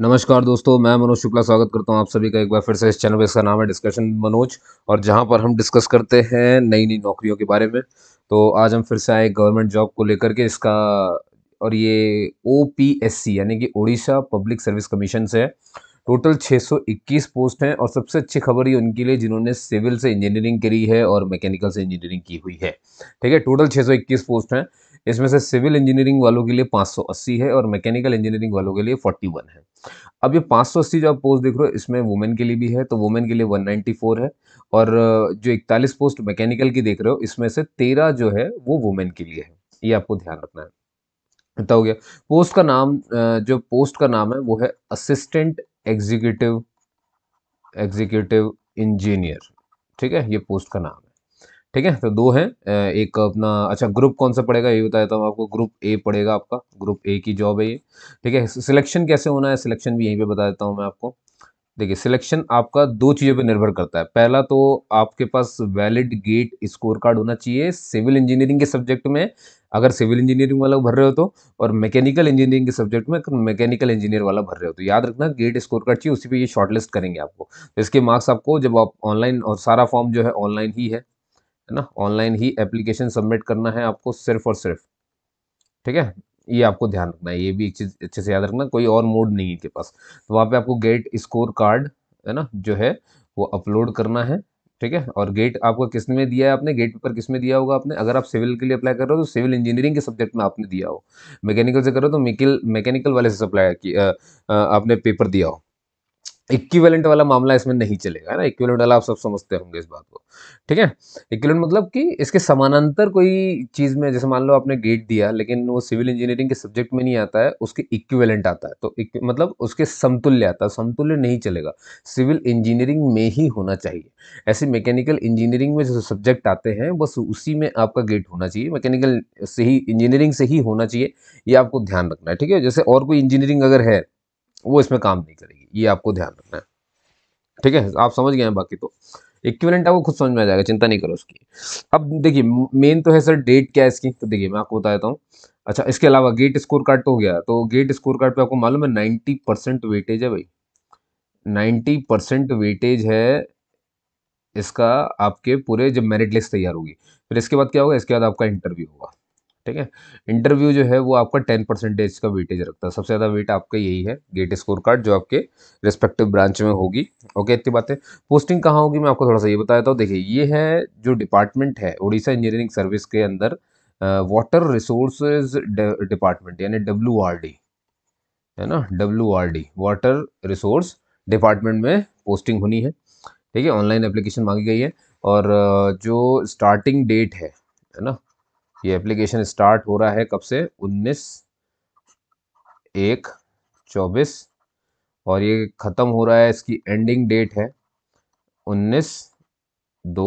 नमस्कार दोस्तों मैं मनोज शुक्ला स्वागत करता हूं आप सभी का एक बार फिर से इस चैनल पर इसका नाम है डिस्कशन मनोज और जहां पर हम डिस्कस करते हैं नई नई नौकरियों के बारे में तो आज हम फिर से आए गवर्नमेंट जॉब को लेकर के इसका और ये ओ यानी कि ओडिशा पब्लिक सर्विस कमीशन से है टोटल 621 पोस्ट हैं और सबसे अच्छी खबर ये उनके लिए जिन्होंने सिविल से इंजीनियरिंग करी है और मैकेनिकल से इंजीनियरिंग की हुई है ठीक है टोटल 621 पोस्ट हैं इसमें से सिविल इंजीनियरिंग वालों के लिए 580 है और मैकेनिकल इंजीनियरिंग वालों के लिए 41 है अब ये 580 जो आप पोस्ट देख रहे हो इसमें वुमेन के लिए भी है तो वुमेन के लिए 194 है और जो इकतालीस पोस्ट मैकेनिकल की देख रहे हो इसमें से तेरह जो है वो वुमेन के लिए है ये आपको ध्यान रखना है तो हो गया पोस्ट का नाम जो पोस्ट का नाम है वो है असिस्टेंट एग्जीक्यूटिव एग्जीक्यूटिव इंजीनियर ठीक है ये पोस्ट का नाम ठीक है तो दो हैं एक अपना अच्छा ग्रुप कौन सा पड़ेगा ये बताया था आपको ग्रुप ए पड़ेगा आपका ग्रुप ए की जॉब है ये ठीक है सिलेक्शन कैसे होना है सिलेक्शन भी यहीं पे बता देता हूँ मैं आपको देखिए सिलेक्शन आपका दो चीज़ों पे निर्भर करता है पहला तो आपके पास वैलिड गेट स्कोर कार्ड होना चाहिए सिविल इंजीनियरिंग के सब्जेक्ट में अगर सिविल इंजीनियरिंग वाला भर रहे हो तो और मैकेनिकल इंजीनियरिंग के सब्जेक्ट में अगर मैकेनिकल इंजीनियर वाला भर रहे हो तो याद रखना गेट स्कोर कार्ड चाहिए उसी पर ये शॉर्टलिस्ट करेंगे आपको तो इसके मार्क्स आपको जब आप ऑनलाइन और सारा फॉर्म जो है ऑनलाइन ही है है ना ऑनलाइन ही एप्लीकेशन सबमिट करना है आपको सिर्फ और सिर्फ ठीक है ये आपको ध्यान रखना है ये भी एक चीज़ अच्छे से याद रखना कोई और मोड नहीं है के पास तो वहाँ पे आपको गेट स्कोर कार्ड है ना जो है वो अपलोड करना है ठीक है और गेट आपको किस में दिया है आपने गेट पेपर किस में दिया होगा आपने अगर आप सिविल के लिए अप्लाई कर रहे हो तो सिविल इंजीनियरिंग के सब्जेक्ट में आपने दिया हो मैकेनिकल से करो तो मैकेनिकल वाले से अप्लाई आपने पेपर दिया हो इक्विवेलेंट वाला मामला इसमें नहीं चलेगा ना इक्विवेलेंट वाला आप सब समझते होंगे इस बात को ठीक है इक्विवेलेंट मतलब कि इसके समानांतर कोई चीज़ में जैसे मान लो आपने गेट दिया लेकिन वो सिविल इंजीनियरिंग के सब्जेक्ट में नहीं आता है उसके इक्विवेलेंट आता है तो मतलब उसके समतुल्य आता है समतुल्य नहीं चलेगा सिविल इंजीनियरिंग में ही होना चाहिए ऐसे मैकेनिकल इंजीनियरिंग में जो सब्जेक्ट आते हैं बस उसी में आपका गेट होना चाहिए मैकेनिकल से ही इंजीनियरिंग से ही होना चाहिए ये आपको ध्यान रखना है ठीक है जैसे और कोई इंजीनियरिंग अगर है वो इसमें काम नहीं करेगी ये आपको ध्यान रखना है ठीक है आप समझ गए हैं बाकी तो इक्विवेलेंट आपको खुद समझ में आ जाएगा चिंता नहीं करो उसकी अब देखिए मेन तो है सर डेट क्या है इसकी तो देखिए मैं आपको बता देता हूँ अच्छा इसके अलावा गेट स्कोर कार्ड तो हो गया तो गेट स्कोर कार्ड पे आपको मालूम है नाइन्टी परसेंट वेटेज है भाई नाइन्टी परसेंट वेटेज है इसका आपके पूरे जब मेरिट लिस्ट तैयार होगी फिर इसके बाद क्या होगा इसके बाद आपका इंटरव्यू होगा ठीक है इंटरव्यू जो है वो आपका टेन परसेंटेज का वेटेज रखता है सबसे ज़्यादा वेट आपका यही है गेट स्कोर कार्ड जो आपके रिस्पेक्टिव ब्रांच में होगी ओके इतनी बातें पोस्टिंग कहाँ होगी मैं आपको थोड़ा सा ये बताया था हूँ देखिए ये है जो डिपार्टमेंट है उड़ीसा इंजीनियरिंग सर्विस के अंदर वाटर रिसोर्स डिपार्टमेंट यानी डब्ल्यू है ना डब्ल्यू वाटर रिसोर्स डिपार्टमेंट में पोस्टिंग होनी है ठीक है ऑनलाइन एप्लीकेशन मांगी गई है और जो स्टार्टिंग डेट है है ना ये एप्लीकेशन स्टार्ट हो रहा है कब से 19 एक 24 और ये ख़त्म हो रहा है इसकी एंडिंग डेट है 19 दो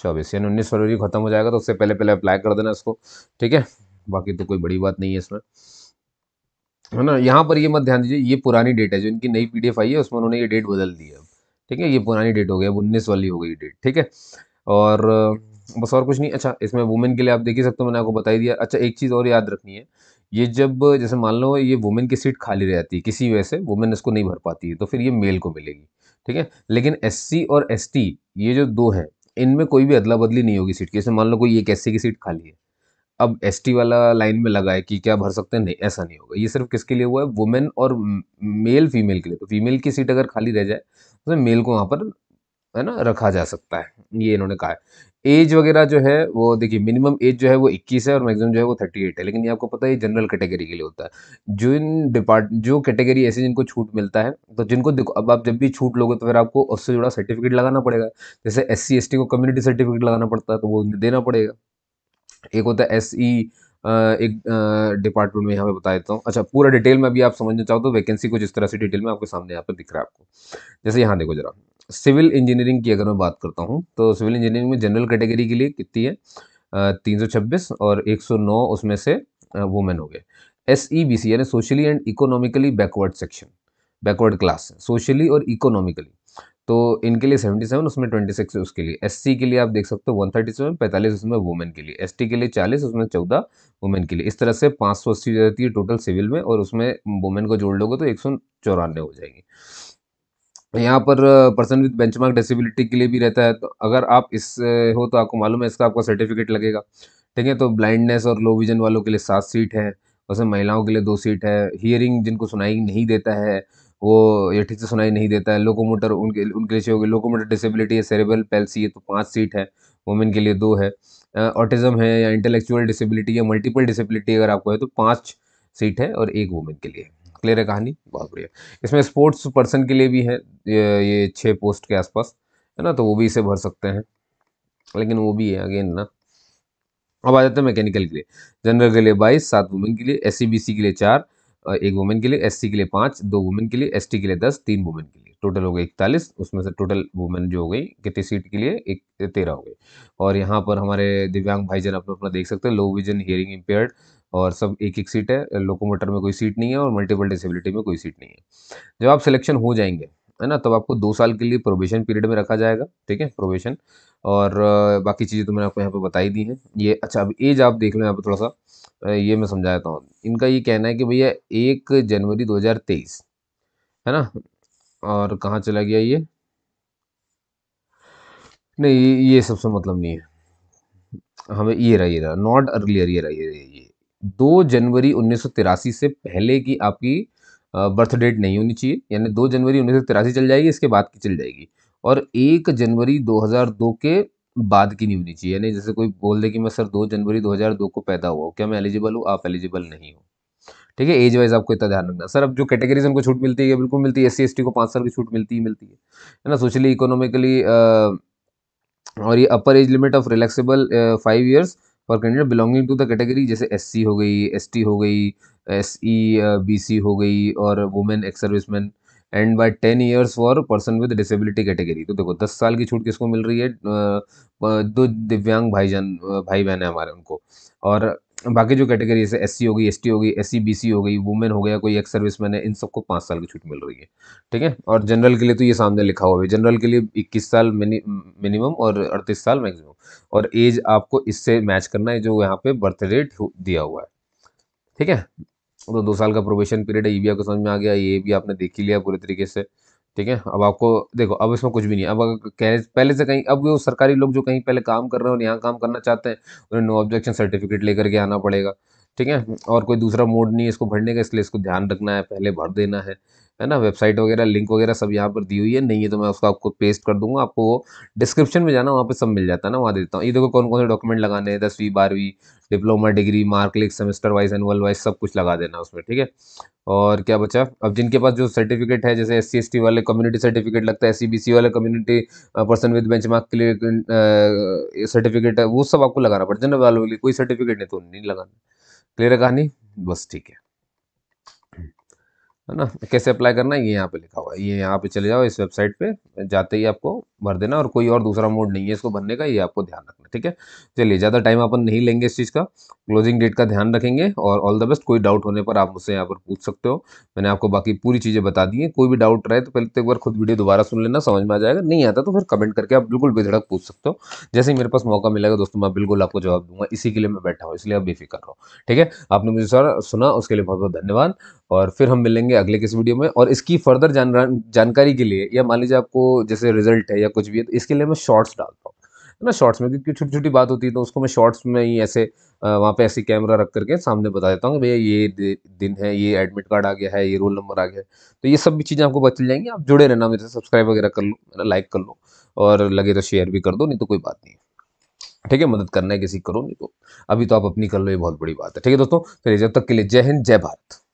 24 यानी 19 फरवरी को ख़त्म हो जाएगा तो उससे पहले पहले अप्लाई कर देना इसको ठीक है बाकी तो कोई बड़ी बात नहीं है इसमें है ना यहाँ पर ये मत ध्यान दीजिए ये पुरानी डेट है जो इनकी नई पी आई है उसमें उन्होंने ये डेट बदल दी है ठीक है ये पुरानी डेट हो गई अब उन्नीस वाली हो गई डेट ठीक है और बस और कुछ नहीं अच्छा इसमें वुमेन के लिए आप देख ही सकते हो मैंने आपको बता ही दिया अच्छा एक चीज़ और याद रखनी है ये जब जैसे मान लो ये वुमेन की सीट खाली रह जाती है किसी वजह से वुमेन इसको नहीं भर पाती है तो फिर ये मेल को मिलेगी ठीक है लेकिन एस और एस ये जो दो हैं इनमें कोई भी अदला बदली नहीं होगी सीट की जैसे मान लो कोई एक एस की सीट खाली है अब एस वाला लाइन में लगा है कि क्या भर सकते हैं नहीं ऐसा नहीं होगा ये सिर्फ किसके लिए हुआ है वुमेन और मेल फीमेल के लिए तो फीमेल की सीट अगर खाली रह जाए तो मेल को वहाँ पर है ना रखा जा सकता है ये इन्होंने कहा है एज वगैरह जो है वो देखिए मिनिमम एज जो है वो 21 है और मैक्सिमम जो है वो 38 है लेकिन ये आपको पता है जनरल कैटेगरी के लिए होता है जो इन डिपार्ट जो कैटेगरी ऐसे जिनको छूट मिलता है तो जिनको देखो अब आप जब भी छूट लोगे तो फिर आपको उससे जुड़ा सर्टिफिकेट लगाना पड़ेगा जैसे एस सी को कम्युनिटी सर्टिफिकेट लगाना पड़ता है तो वो देना पड़ेगा एक होता है एस e, एक डिपार्टमेंट में यहाँ पे बता देता हूँ अच्छा पूरा डिटेल में अभी आप समझना चाहो तो वैकेंसी को जिस तरह से डिटेल में आपके सामने यहाँ पे दिख रहा है आपको जैसे यहाँ देखो जरा सिविल इंजीनियरिंग की अगर मैं बात करता हूँ तो सिविल इंजीनियरिंग में जनरल कैटेगरी के लिए कितनी है तीन सौ छब्बीस और एक सौ नौ उसमें से वुमेन हो गए एस ई बी सी यानी socially and economically backward section backward class socially और इकोनॉमिकली तो इनके लिए सेवेंटी सेवन उसमें ट्वेंटी सिक्स उसके लिए एस सी के लिए आप देख सकते हो वन थर्टी सेवन पैंतालीस उसमें वुमेन के लिए एस टी के लिए चालीस उसमें चौदह वुमेन के लिए इस तरह से पाँच सौ अस्सी हो जाती है टोटल सिविल में और उसमें वुमेन को जोड़ लोगे तो एक सौ चौरानवे हो जाएगी तो यहाँ पर पर्सन विद बेंचमार्क डिसेबिलिटी के लिए भी रहता है तो अगर आप इस हो तो आपको मालूम है इसका आपका सर्टिफिकेट लगेगा ठीक है तो ब्लाइंडनेस और लो विजन वालों के लिए सात सीट है वैसे महिलाओं के लिए दो सीट है हियरिंग जिनको सुनाई नहीं देता है वो ये ठीक से सुनाई नहीं देता है लोकोमोटर उनके उनके लिए होगी लोकोमोटर डिसेबिलिटी है सेरेबल पेल्सी है तो पाँच सीट है वुमेन के लिए दो है ऑटिज़म है या इंटेलेक्चुअल डिसेबिलिटी या मल्टीपल डिसेबिलिटी अगर आपको है तो पाँच सीट है और एक वुमेन के लिए क्लियर है कहानी बहुत बढ़िया इसमें स्पोर्ट्स पर्सन के लिए भी है ये, छः पोस्ट के आसपास है ना तो वो भी इसे भर सकते हैं लेकिन वो भी है अगेन ना अब आ जाते हैं मैकेनिकल के लिए जनरल के लिए बाईस सात वुमेन के लिए एस सी के लिए चार एक वुमेन के लिए एस के लिए पाँच दो वुमेन के लिए एस के लिए दस तीन वुमेन के लिए टोटल हो गए इकतालीस उसमें से टोटल वुमेन जो हो गई कितनी सीट के लिए एक तेरह हो गई और यहाँ पर हमारे दिव्यांग भाईजन अपना अपना देख सकते हैं लो विजन हियरिंग इम्पेयर्ड और सब एक एक सीट है लोकोमोटर में कोई सीट नहीं है और मल्टीपल डिसेबिलिटी में कोई सीट नहीं है जब आप सिलेक्शन हो जाएंगे है ना तब तो आपको दो साल के लिए प्रोबेशन पीरियड में रखा जाएगा ठीक है प्रोबेशन और बाकी चीज़ें तो मैंने आपको यहाँ पर बताई दी हैं ये अच्छा अब एज आप देख लो यहाँ पर थोड़ा सा ये मैं समझाता हूँ इनका ये कहना है कि भैया एक जनवरी 2023 है ना और कहाँ चला गया ये नहीं ये सबसे मतलब नहीं है हमें ये रहा ये रहा नॉट अर्लियर ये रहा ये ये दो जनवरी उन्नीस से पहले की आपकी बर्थ डेट नहीं होनी चाहिए यानी दो जनवरी उन्नीस चल जाएगी इसके बाद की चल जाएगी और एक जनवरी 2002 के बाद की नहीं होनी चाहिए यानी जैसे कोई बोल दे कि मैं सर दो जनवरी 2002 को पैदा हुआ हूँ क्या मैं एलिजिबल हूँ आप एलिजिबल नहीं हो ठीक है एज वाइज आपको इतना ध्यान रखना सर अब जो कैटेगरीज हमको छूट मिलती है बिल्कुल मिलती है एस सी को पाँच साल की छूट मिलती ही मिलती है है ना सोशली इकोनॉमिकली और ये upper age limit of relaxable five years और candidate belonging to the category जैसे एस हो गई एस हो गई एस ई e, हो गई और women ex serviceman and by ten years for person with disability category तो देखो दस साल की छूट किसको मिल रही है दो दिव्यांग भाईजान भाई बहन है हमारे उनको और बाकी जो कैटेगरी जैसे एस हो गई एस हो गई एस सी e, हो गई वुमेन हो गया कोई एक्स सर्विस मैन है इन सबको पाँच साल की छूट मिल रही है ठीक है और जनरल के लिए तो ये सामने लिखा हुआ है जनरल के लिए इक्कीस साल मिनिमम और अड़तीस साल मैक्सिमम और एज आपको इससे मैच करना है जो यहाँ पे बर्थ डेट दिया हुआ है ठीक है तो दो साल का प्रोबेशन पीरियड है ये भी आपको समझ में आ गया ये भी आपने देख ही लिया पूरे तरीके से ठीक है अब आपको देखो अब इसमें कुछ भी नहीं अब अगर पहले से कहीं अब वो सरकारी लोग जो कहीं पहले काम कर रहे हो यहाँ काम करना चाहते हैं उन्हें नो ऑब्जेक्शन सर्टिफिकेट लेकर के आना पड़ेगा ठीक है और कोई दूसरा मोड नहीं है इसको भरने का इसलिए इसको ध्यान रखना है पहले भर देना है है ना वेबसाइट वगैरह लिंक वगैरह सब यहाँ पर दी हुई है नहीं है तो मैं उसको आपको पेस्ट कर दूंगा आपको वो डिस्क्रिप्शन में जाना वहाँ पे सब मिल जाता है ना वहाँ देता हूँ ये देखो कौन कौन से डॉक्यूमेंट लगाने हैं दसवीं बारहवीं डिप्लोमा डिग्री मार्क लिख सेमेस्टर वाइज एनुअल वाइज सब कुछ लगा देना उसमें ठीक है और क्या बचा अब जिनके पास जो सर्टिफिकेट है जैसे एस सी वाले कम्युनिटी सर्टिफिकेट लगता है एस सी वाले कम्युनिटी पर्सन विद बेंच के लिए सर्टिफिकेट है वो सब आपको लगाना पड़ता है ना वालों के लिए कोई सर्टिफिकेट नहीं तो नहीं लगाना क्लियर है कहानी बस ठीक है है ना कैसे अप्लाई करना है ये यहाँ पे लिखा हुआ है ये यहाँ पे चले जाओ इस वेबसाइट पे जाते ही आपको भर देना और कोई और दूसरा मोड नहीं है इसको भरने का ये आपको ध्यान रखना ठीक है चलिए ज़्यादा टाइम अपन नहीं लेंगे इस चीज़ का क्लोजिंग डेट का ध्यान रखेंगे और ऑल द बेस्ट कोई डाउट होने पर आप मुझसे यहाँ पर पूछ सकते हो मैंने आपको बाकी पूरी चीज़ें बता दी हैं कोई भी डाउट रहे तो पहले तो एक बार खुद वीडियो दोबारा सुन लेना समझ में आ जाएगा नहीं आता तो फिर कमेंट करके आप बिल्कुल बेधड़क पूछ सकते हो जैसे ही मेरे पास मौका मिलेगा दोस्तों मैं बिल्कुल आपको जवाब दूंगा इसी के लिए मैं बैठा हूँ इसलिए आप बेफिक्र रहो ठीक है आपने मुझे सर सुना उसके लिए बहुत बहुत धन्यवाद और फिर हम मिलेंगे अगले किस वीडियो में और इसकी फर्दर जान जानकारी के लिए या मान लीजिए आपको जैसे रिजल्ट है या कुछ भी है तो इसके लिए मैं शॉर्ट्स डालता हूँ है ना शॉर्ट्स में क्योंकि छोटी छोटी बात होती है तो उसको मैं शॉर्ट्स में ही ऐसे वहाँ पे ऐसे कैमरा रख करके सामने बता देता हूँ भैया ये दिन है ये एडमिट कार्ड आ गया है ये रोल नंबर आ गया है तो ये सब भी चीज़ें आपको पता चल जाएंगी आप जुड़े रहना मेरे सब्सक्राइब वगैरह कर लो है ना लाइक कर लो और लगे तो शेयर भी कर दो नहीं तो कोई बात नहीं ठीक है मदद करना है किसी करो नहीं तो अभी तो आप अपनी कर लो ये बहुत बड़ी बात है ठीक है दोस्तों फिर तो जब तक के लिए जय हिंद जय भारत